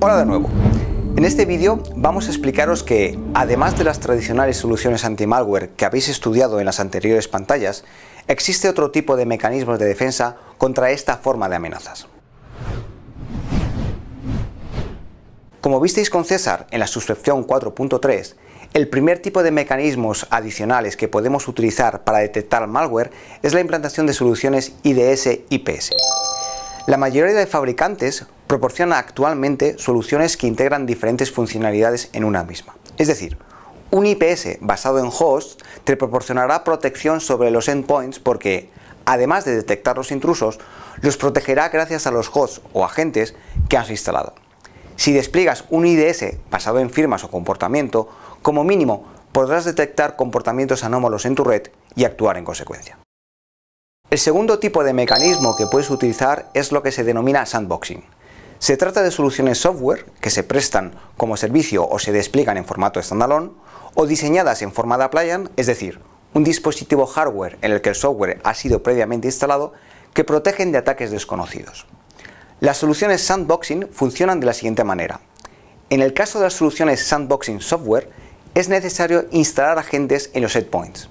Hola de nuevo. En este vídeo vamos a explicaros que, además de las tradicionales soluciones anti-malware que habéis estudiado en las anteriores pantallas, Existe otro tipo de mecanismos de defensa contra esta forma de amenazas. Como visteis con César en la suscripción 4.3, el primer tipo de mecanismos adicionales que podemos utilizar para detectar malware es la implantación de soluciones IDS-IPS. La mayoría de fabricantes proporciona actualmente soluciones que integran diferentes funcionalidades en una misma. Es decir, un IPS basado en host te proporcionará protección sobre los endpoints porque, además de detectar los intrusos, los protegerá gracias a los hosts o agentes que has instalado. Si despliegas un IDS basado en firmas o comportamiento, como mínimo podrás detectar comportamientos anómalos en tu red y actuar en consecuencia. El segundo tipo de mecanismo que puedes utilizar es lo que se denomina sandboxing. Se trata de soluciones software que se prestan como servicio o se despliegan en formato standalone o diseñadas en forma de appliance, es decir, un dispositivo hardware en el que el software ha sido previamente instalado que protegen de ataques desconocidos. Las soluciones sandboxing funcionan de la siguiente manera. En el caso de las soluciones sandboxing software, es necesario instalar agentes en los setpoints.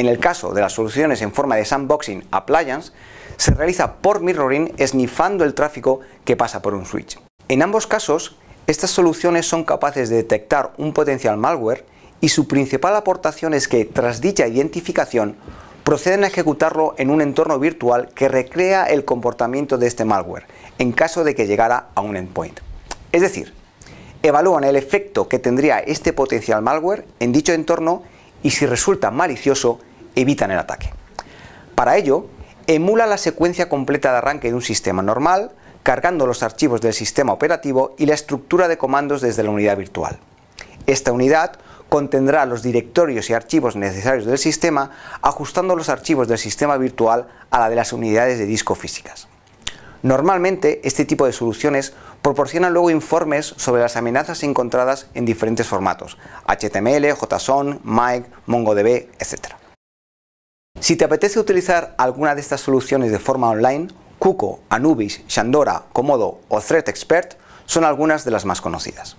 En el caso de las soluciones en forma de sandboxing appliance, se realiza por mirroring esnifando el tráfico que pasa por un switch. En ambos casos, estas soluciones son capaces de detectar un potencial malware y su principal aportación es que, tras dicha identificación, proceden a ejecutarlo en un entorno virtual que recrea el comportamiento de este malware, en caso de que llegara a un endpoint. Es decir, evalúan el efecto que tendría este potencial malware en dicho entorno y si resulta malicioso, evitan el ataque. Para ello, emula la secuencia completa de arranque de un sistema normal, cargando los archivos del sistema operativo y la estructura de comandos desde la unidad virtual. Esta unidad contendrá los directorios y archivos necesarios del sistema, ajustando los archivos del sistema virtual a la de las unidades de disco físicas. Normalmente, este tipo de soluciones proporcionan luego informes sobre las amenazas encontradas en diferentes formatos, HTML, JSON, MIC, MongoDB, etc. Si te apetece utilizar alguna de estas soluciones de forma online, Kuko, Anubis, Shandora, Comodo o Threat Expert son algunas de las más conocidas.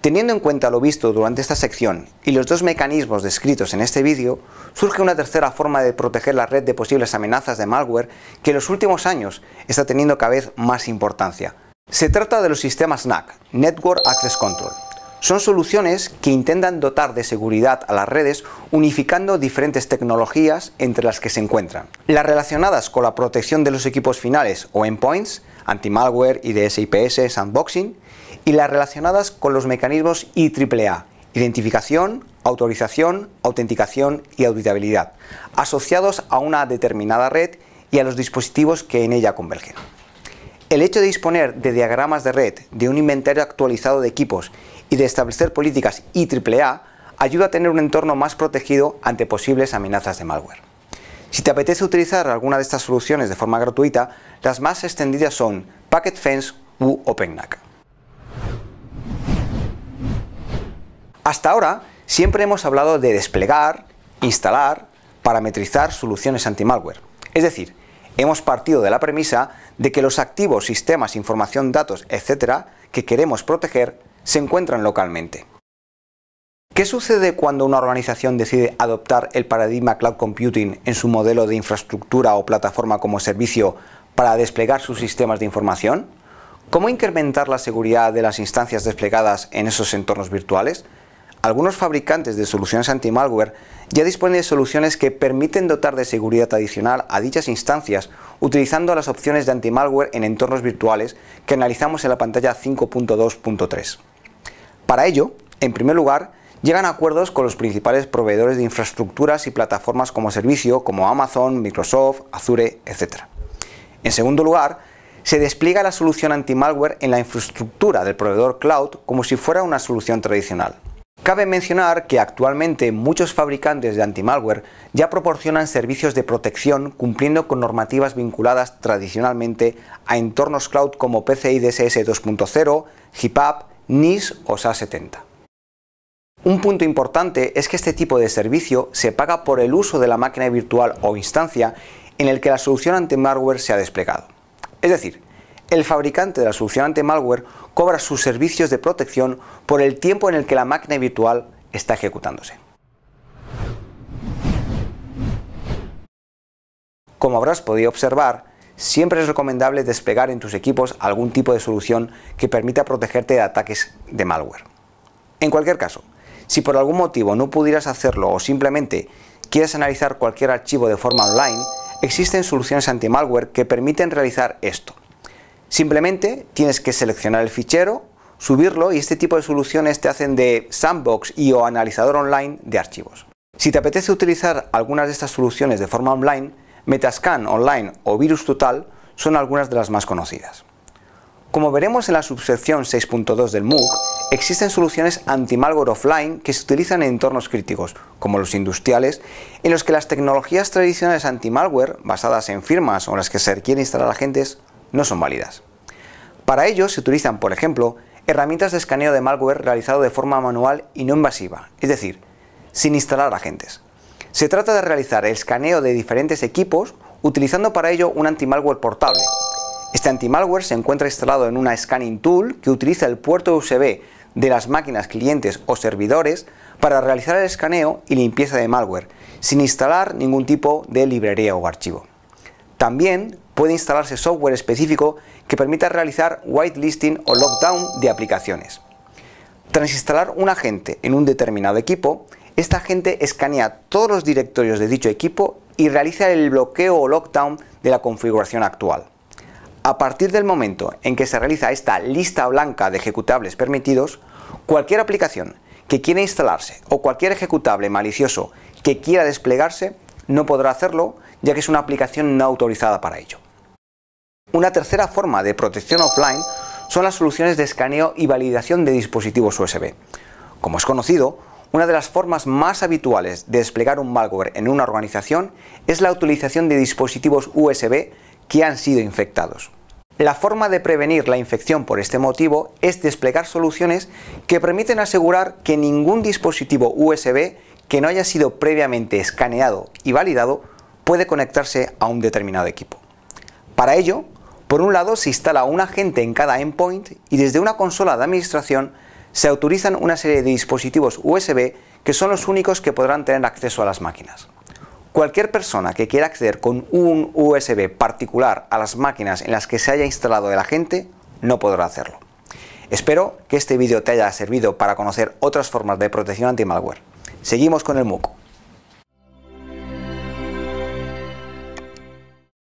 Teniendo en cuenta lo visto durante esta sección y los dos mecanismos descritos en este vídeo, surge una tercera forma de proteger la red de posibles amenazas de malware que en los últimos años está teniendo cada vez más importancia. Se trata de los sistemas NAC, Network Access Control. Son soluciones que intentan dotar de seguridad a las redes unificando diferentes tecnologías entre las que se encuentran. Las relacionadas con la protección de los equipos finales o endpoints, antimalware, y IDS, IPS, sandboxing, y las relacionadas con los mecanismos IAA identificación, autorización, autenticación y auditabilidad, asociados a una determinada red y a los dispositivos que en ella convergen. El hecho de disponer de diagramas de red, de un inventario actualizado de equipos y de establecer políticas IAAA ayuda a tener un entorno más protegido ante posibles amenazas de malware. Si te apetece utilizar alguna de estas soluciones de forma gratuita, las más extendidas son PacketFence u OpenNAC. Hasta ahora siempre hemos hablado de desplegar, instalar, parametrizar soluciones anti-malware, es decir, hemos partido de la premisa de que los activos, sistemas, información, datos, etc., que queremos proteger, se encuentran localmente. ¿Qué sucede cuando una organización decide adoptar el paradigma cloud computing en su modelo de infraestructura o plataforma como servicio para desplegar sus sistemas de información? ¿Cómo incrementar la seguridad de las instancias desplegadas en esos entornos virtuales? algunos fabricantes de soluciones anti-malware ya disponen de soluciones que permiten dotar de seguridad adicional a dichas instancias utilizando las opciones de anti-malware en entornos virtuales que analizamos en la pantalla 5.2.3. Para ello, en primer lugar, llegan a acuerdos con los principales proveedores de infraestructuras y plataformas como servicio como Amazon, Microsoft, Azure, etc. En segundo lugar, se despliega la solución anti-malware en la infraestructura del proveedor cloud como si fuera una solución tradicional. Cabe mencionar que actualmente muchos fabricantes de antimalware ya proporcionan servicios de protección cumpliendo con normativas vinculadas tradicionalmente a entornos cloud como PCI DSS 2.0, HIPAP, NIS o SA 70. Un punto importante es que este tipo de servicio se paga por el uso de la máquina virtual o instancia en el que la solución anti-malware se ha desplegado. Es decir, el fabricante de la solución anti malware cobra sus servicios de protección por el tiempo en el que la máquina virtual está ejecutándose. Como habrás podido observar, siempre es recomendable despegar en tus equipos algún tipo de solución que permita protegerte de ataques de malware. En cualquier caso, si por algún motivo no pudieras hacerlo o simplemente quieres analizar cualquier archivo de forma online, existen soluciones anti-malware que permiten realizar esto. Simplemente tienes que seleccionar el fichero, subirlo y este tipo de soluciones te hacen de sandbox y o analizador online de archivos. Si te apetece utilizar algunas de estas soluciones de forma online, Metascan Online o Virus Total son algunas de las más conocidas. Como veremos en la subsección 6.2 del MOOC, existen soluciones anti-malware offline que se utilizan en entornos críticos, como los industriales, en los que las tecnologías tradicionales anti-malware, basadas en firmas o en las que se requiere instalar agentes, no son válidas. Para ello se utilizan, por ejemplo, herramientas de escaneo de malware realizado de forma manual y no invasiva, es decir, sin instalar agentes. Se trata de realizar el escaneo de diferentes equipos utilizando para ello un anti-malware portable. Este anti-malware se encuentra instalado en una scanning tool que utiliza el puerto USB de las máquinas clientes o servidores para realizar el escaneo y limpieza de malware, sin instalar ningún tipo de librería o archivo. También puede instalarse software específico que permita realizar whitelisting o lockdown de aplicaciones. Tras instalar un agente en un determinado equipo, este agente escanea todos los directorios de dicho equipo y realiza el bloqueo o lockdown de la configuración actual. A partir del momento en que se realiza esta lista blanca de ejecutables permitidos, cualquier aplicación que quiera instalarse o cualquier ejecutable malicioso que quiera desplegarse no podrá hacerlo ya que es una aplicación no autorizada para ello. Una tercera forma de protección offline son las soluciones de escaneo y validación de dispositivos USB. Como es conocido, una de las formas más habituales de desplegar un malware en una organización es la utilización de dispositivos USB que han sido infectados. La forma de prevenir la infección por este motivo es desplegar soluciones que permiten asegurar que ningún dispositivo USB que no haya sido previamente escaneado y validado puede conectarse a un determinado equipo. Para ello, por un lado se instala un agente en cada endpoint y desde una consola de administración se autorizan una serie de dispositivos USB que son los únicos que podrán tener acceso a las máquinas. Cualquier persona que quiera acceder con un USB particular a las máquinas en las que se haya instalado el agente no podrá hacerlo. Espero que este vídeo te haya servido para conocer otras formas de protección anti-malware. Seguimos con el moco.